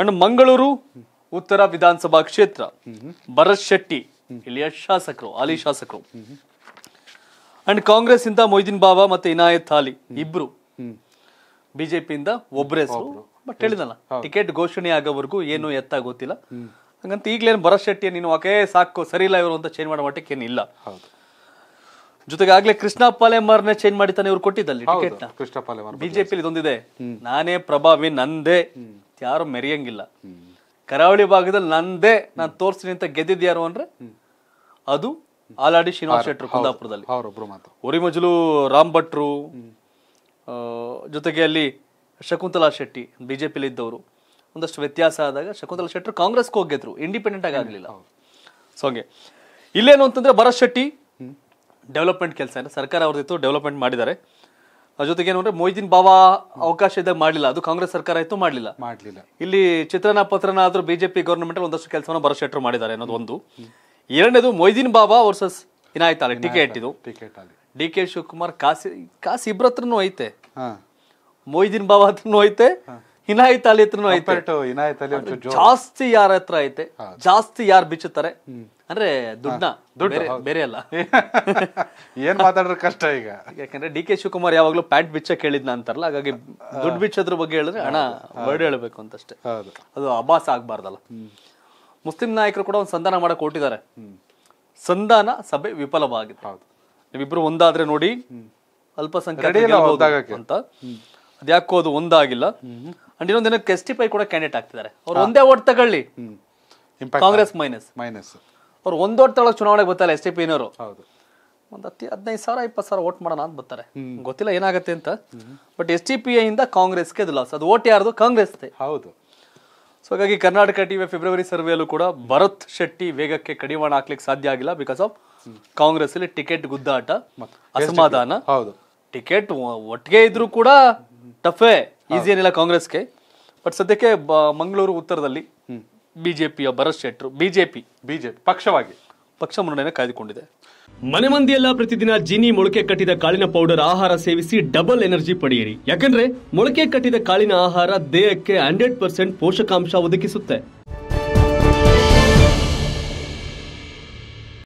and Mangaluru ಉತ್ತರ ವಿಧಾನಸಭಾ ಕ್ಷೇತ್ರ ಭರತ್ ಶೆಟ್ಟಿ ಇಲ್ಲಿಯ ಶಾಸಕರು ಹಾಲಿ ಶಾಸಕರು ಅಂಡ್ ಕಾಂಗ್ರೆಸ್ ಇಂದ ಮೊಯ್ದಿನ್ ಬಾಬಾ ಮತ್ತೆ ಇನಾಯತ್ ಅಲಿ ಇಬ್ರು ಬಿಜೆಪಿಯಿಂದ ಒಬ್ಬರೇ ಬಟ್ ಹೇಳಿದಲ್ಲ ಟಿಕೆಟ್ ಘೋಷಣೆ ಆಗೋವರೆಗೂ ಏನು ಎತ್ತ ಗೊತ್ತಿಲ್ಲ ಹಂಗಂತ ಈಗಲೇನು ಭರತ್ ಶೆಟ್ಟಿ ನೀನು ಆಕೆ ಸಾಕು ಸರಿ ಇಲ್ಲ ಇವರು ಅಂತ ಚೇಂಜ್ ಮಾಡೋ ಮಟ್ಟಕ್ಕೆ ಏನಿಲ್ಲ ಜೊತೆಗೆ ಆಗ್ಲೇ ಕೃಷ್ಣ ಪಾಲೆಮಾರ್ನೇ ಚೇಂಜ್ ಮಾಡಿ ಇವ್ರು ಕೊಟ್ಟಿದ್ದಲ್ಲಿ ಟಿಕೆಟ್ ಬಿಜೆಪಿ ಇದೊಂದಿದೆ ನಾನೇ ಪ್ರಭಾವಿ ನಂದೇ ಯಾರು ಮೆರೆಯಂಗಿಲ್ಲ ಕರಾವಳಿ ಭಾಗದಲ್ಲಿ ನಂದೇ ನಾನು ತೋರಿಸ್ತೀನಿ ಅಂತ ಗೆದ್ದಿದ್ಯಾರು ಅಂದ್ರೆ ಅದು ಆಲಾಡಿ ಶ್ರೀನಿವಾಸ ಶೆಟ್ಟರು ಕುಂದಾಪುರದಲ್ಲಿ ಒರಿಮಜಲು ರಾಮ್ ಭಟ್ರು ಜೊತೆಗೆ ಅಲ್ಲಿ ಶಕುಂತಲಾ ಶೆಟ್ಟಿ ಬಿಜೆಪಿ ಇದ್ದವರು ಒಂದಷ್ಟು ವ್ಯತ್ಯಾಸ ಆದಾಗ ಶಕುಂತಲಾ ಕಾಂಗ್ರೆಸ್ ಕಾಂಗ್ರೆಸ್ಗೆ ಹೋಗಿದ್ರು ಇಂಡಿಪೆಂಡೆಂಟ್ ಆಗಿ ಆಗಲಿಲ್ಲ ಸೊ ಹಂಗೆ ಇಲ್ಲೇನು ಅಂತಂದ್ರೆ ಭರತ್ ಶೆಟ್ಟಿ ಡೆವಲಪ್ಮೆಂಟ್ ಕೆಲಸ ಸರ್ಕಾರ ಅವ್ರದಿತ್ತು ಡೆವಲಪ್ಮೆಂಟ್ ಮಾಡಿದ್ದಾರೆ ಜೊತೆಗೆ ಏನಂದ್ರೆ ಮೊಯ್ದೀನ್ ಬಾಬಾ ಅವಕಾಶ ಇದ್ದಾಗ ಮಾಡಲಿಲ್ಲ ಅದು ಕಾಂಗ್ರೆಸ್ ಸರ್ಕಾರ ಇತ್ತು ಮಾಡಲಿಲ್ಲ ಮಾಡಲಿಲ್ಲ ಇಲ್ಲಿ ಚಿತ್ರನ ಪತ್ರನ ಆದ್ರೂ ಬಿಜೆಪಿ ಗವರ್ನಮೆಂಟ್ ಒಂದಷ್ಟು ಕೆಲಸವನ್ನು ಭರತ್ ಶೆಟ್ಟರು ಮಾಡಿದ್ದಾರೆ ಅನ್ನೋದು ಒಂದು ಎರಡನೇದು ಮೊಯ್ದಿನ್ ಬಾಬಾ ವರ್ಸಸ್ ಇನಾಯತ್ ಅಲಿ ಟಿಕೆಟ್ ಇದು ಡಿ ಕೆ ಶಿವಕುಮಾರ್ ಕಾಸಿ ಕಾಸಿ ಇಬ್ರ ಹತ್ರನೂ ಐತೆ ಮೊಯ್ದೀನ್ ಬಾಬಾ ಹತ್ರನೂ ಐತೆ ಇನಾಯತ್ ಅಲಿ ಹತ್ರ ಜಾಸ್ತಿ ಯಾರ ಹತ್ರ ಐತೆ ಜಾಸ್ತಿ ಯಾರು ಬಿಚ್ಚುತ್ತಾರೆ ಅಂದ್ರೆ ದುಡ್ಡ ದುಡ್ಡು ಬೇರೆ ಅಲ್ಲ ಏನ್ ಮಾತಾಡ್ರ ಕಷ್ಟ ಈಗ ಯಾಕಂದ್ರೆ ಡಿ ಕೆ ಶಿವಕುಮಾರ್ ಯಾವಾಗ್ಲೂ ಪ್ಯಾಂಟ್ ಬಿಚ್ಚ ಕೇಳಿದ್ನ ಅಂತಾರಲ್ಲ ಹಾಗಾಗಿ ದುಡ್ಡು ಬಿಚ್ಚೋದ್ರ ಬಗ್ಗೆ ಹೇಳಿದ್ರೆ ಹಣ ವರ್ಡ್ ಹೇಳಬೇಕು ಅಂತಷ್ಟೇ ಅದು ಅಭಾಸ ಆಗ್ಬಾರ್ದಲ್ಲ ಮುಸ್ಲಿಂ ನಾಯಕರು ಕೂಡ ಒಂದು ಸಂಧಾನ ಮಾಡಕ್ ಹೊಟ್ಟಿದ್ದಾರೆ ಸಂಧಾನ ಸಭೆ ವಿಫಲವಾಗಿದೆ ನೀವಿಬ್ರು ಒಂದಾದ್ರೆ ನೋಡಿ ಅಲ್ಪಸಂಖ್ಯಾತ ಅಂತ ಅದ್ಯಾಕೋ ಅದು ಒಂದಾಗಿಲ್ಲ ಅಂಡ್ ಏನೋ ಕೆಸ್ಟಿಫೈ ಕೂಡ ಕ್ಯಾಂಡಿಡೇಟ್ ಆಗ್ತಿದ್ದಾರೆ ಅವ್ರು ಒಂದೇ ಓಟ್ ತಗೊಳ್ಳಿ ಕಾಂಗ್ರೆಸ್ ಮೈನಸ್ ಮೈನಸ್ ಅವ್ರು ಒಂದ್ ಓಟ್ ಚುನಾವಣೆಗೆ ಬರ್ತಾರೆ ಎಸ್ ಟಿ ಪಿನವರು ಒಂದು ಹತ್ತಿ ಹದಿನೈದು ಸಾವಿರ ಇಪ್ಪತ್ತು ಸಾವಿರ ಓಟ್ ಮಾಡೋಣ ಅಂತ ಬರ್ತಾರೆ ಗೊತ್ತಿಲ್ಲ ಏನಾಗುತ್ತೆ ಅಂತ ಬಟ್ ಎಸ್ ಟಿ ಪಿ ಇಂದ ಕಾಂಗ್ರೆಸ್ಗೆ ಅದು ಲಾಸ್ ಅದು ಓಟ್ ಯಾರ್ದು ಕಾಂಗ್ರೆಸ್ ಹೌದು ಸೊ ಹಾಗಾಗಿ ಕರ್ನಾಟಕ ವಿ ಫೆಬ್ರವರಿ ಸರ್ವೆಯಲ್ಲೂ ಕೂಡ ಭರತ್ ಶೆಟ್ಟಿ ವೇಗಕ್ಕೆ ಕಡಿವಾಣ ಹಾಕ್ಲಿಕ್ಕೆ ಸಾಧ್ಯ ಆಗಿಲ್ಲ ಬಿಕಾಸ್ ಆಫ್ ಕಾಂಗ್ರೆಸ್ ಅಲ್ಲಿ ಟಿಕೆಟ್ ಗುದ್ದಾಟ ಅಸಮಾಧಾನ ಹೌದು ಟಿಕೆಟ್ ಒಟ್ಟಿಗೆ ಇದ್ರೂ ಕೂಡ ಟಫೇ ಈಸಿ ಏನಿಲ್ಲ ಕಾಂಗ್ರೆಸ್ಗೆ ಬಟ್ ಸದ್ಯಕ್ಕೆ ಮಂಗಳೂರು ಉತ್ತರದಲ್ಲಿ ಬಿಜೆಪಿಯ ಭರತ್ ಶೆಟ್ರು ಬಿಜೆಪಿ ಬಿಜೆಪಿ ಪಕ್ಷವಾಗಿ ಪಕ್ಷ ಮುನ್ನಡೆಯನ್ನು ಕಾಯ್ದುಕೊಂಡಿದೆ ಮನೆ ಮಂದಿಯೆಲ್ಲ ಪ್ರತಿದಿನ ಜಿನಿ ಮೊಳಕೆ ಕಟ್ಟಿದ ಕಾಳಿನ ಪೌಡರ್ ಆಹಾರ ಸೇವಿಸಿ ಡಬಲ್ ಎನರ್ಜಿ ಪಡೆಯಿರಿ ಯಾಕಂದ್ರೆ ಮೊಳಕೆ ಕಟ್ಟಿದ ಕಾಳಿನ ಆಹಾರ ದೇಹಕ್ಕೆ ಹಂಡ್ರೆಡ್ ಪರ್ಸೆಂಟ್ ಪೋಷಕಾಂಶ ಒದಗಿಸುತ್ತೆ